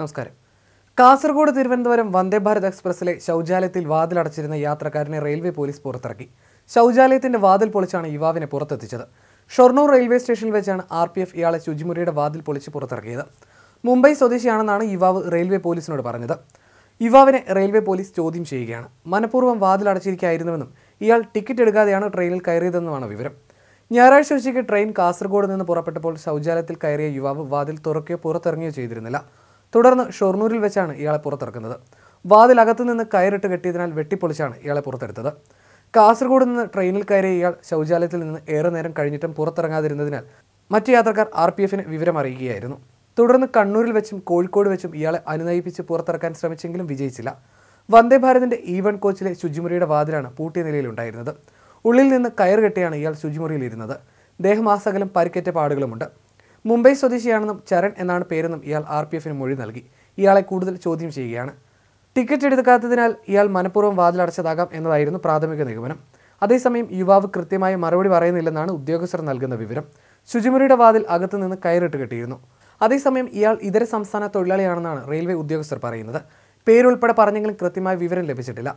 നമസ്കാരം കാസർഗോഡ് തിരുവനന്തപുരം വന്ദേ ഭാരത് എക്സ്പ്രസ്സിലെ ശൗചാലയത്തിൽ വാതിലടച്ചിരുന്ന യാത്രക്കാരനെ റെയിൽവേ പോലീസ് പുറത്തിറക്കി ശൗചാലയത്തിന്റെ വാതിൽ പൊളിച്ചാണ് യുവാവിനെ പുറത്തെത്തിച്ചത് ഷൊർണൂർ റെയിൽവേ സ്റ്റേഷനിൽ വെച്ചാണ് ആർ പി എഫ് ഇയാളെ ശുചിമുറിയുടെ വാതിൽ പൊളിച്ച് പുറത്തിറക്കിയത് മുംബൈ സ്വദേശിയാണെന്നാണ് യുവാവ് റെയിൽവേ പോലീസിനോട് പറഞ്ഞത് യുവാവിനെ റെയിൽവേ പോലീസ് ചോദ്യം ചെയ്യുകയാണ് മനഃപൂർവ്വം വാതിലടച്ചിരിക്കുകയായിരുന്നുവെന്നും ഇയാൾ ടിക്കറ്റ് എടുക്കാതെയാണ് ട്രെയിനിൽ കയറിയതെന്നുമാണ് വിവരം ഞായറാഴ്ച ഉച്ചയ്ക്ക് ട്രെയിൻ കാസർഗോഡ് നിന്ന് പുറപ്പെട്ടപ്പോൾ ശൗചാലയത്തിൽ കയറിയ യുവാവ് വാതിൽ തുറക്കുകയോ പുറത്തിറങ്ങുകയോ ചെയ്തിരുന്നില്ല തുടർന്ന് ഷൊർണൂരിൽ വെച്ചാണ് ഇയാളെ പുറത്തിറക്കുന്നത് അകത്തു നിന്ന് കയറിട്ട് കെട്ടിയതിനാൽ വെട്ടിപ്പൊളിച്ചാണ് ഇയാളെ പുറത്തെടുത്തത് കാസർഗോഡ് നിന്ന് ട്രെയിനിൽ കയറിയ ഇയാൾ ശൗചാലയത്തിൽ നിന്ന് ഏറെ നേരം കഴിഞ്ഞിട്ടും പുറത്തിറങ്ങാതിരുന്നതിനാൽ മറ്റു യാത്രക്കാർ ആർ പി എഫിന് വിവരമറിയുകയായിരുന്നു തുടർന്ന് കണ്ണൂരിൽ വെച്ചും കോഴിക്കോട് വെച്ചും ഇയാളെ അനുനയിപ്പിച്ച് പുറത്തിറക്കാൻ ശ്രമിച്ചെങ്കിലും വിജയിച്ചില്ല വന്ദേ ഭാരതിൻ്റെ ഇ വൺ കോച്ചിലെ ശുചിമുറിയുടെ വാതിലാണ് പൂട്ടിയ നിലയിലുണ്ടായിരുന്നത് ഉള്ളിൽ നിന്ന് കയർ കെട്ടിയാണ് ഇയാൾ ശുചിമുറിയിലിരുന്നത് ദേഹമാസകലം പരിക്കേറ്റ പാടുകളുമുണ്ട് മുംബൈ സ്വദേശിയാണെന്നും ചരൺ എന്നാണ് പേരെന്നും ഇയാൾ ആർ പി എഫിന് മൊഴി നൽകി ഇയാളെ കൂടുതൽ ചോദ്യം ചെയ്യുകയാണ് ടിക്കറ്റ് എടുക്കാത്തതിനാൽ ഇയാൾ മനഃപൂർവ്വം വാതിലടച്ചതാകാം എന്നതായിരുന്നു പ്രാഥമിക നിഗമനം അതേസമയം യുവാവ് കൃത്യമായ മറുപടി പറയുന്നില്ലെന്നാണ് ഉദ്യോഗസ്ഥർ നൽകുന്ന വിവരം ശുചിമുറിയുടെ വാതിൽ അകത്തുനിന്ന് കയറിട്ട് കെട്ടിയിരുന്നു അതേസമയം ഇയാൾ ഇതര സംസ്ഥാന തൊഴിലാളിയാണെന്നാണ് റെയിൽവേ ഉദ്യോഗസ്ഥർ പറയുന്നത് പേരുൾപ്പെടെ പറഞ്ഞെങ്കിലും കൃത്യമായ വിവരം ലഭിച്ചിട്ടില്ല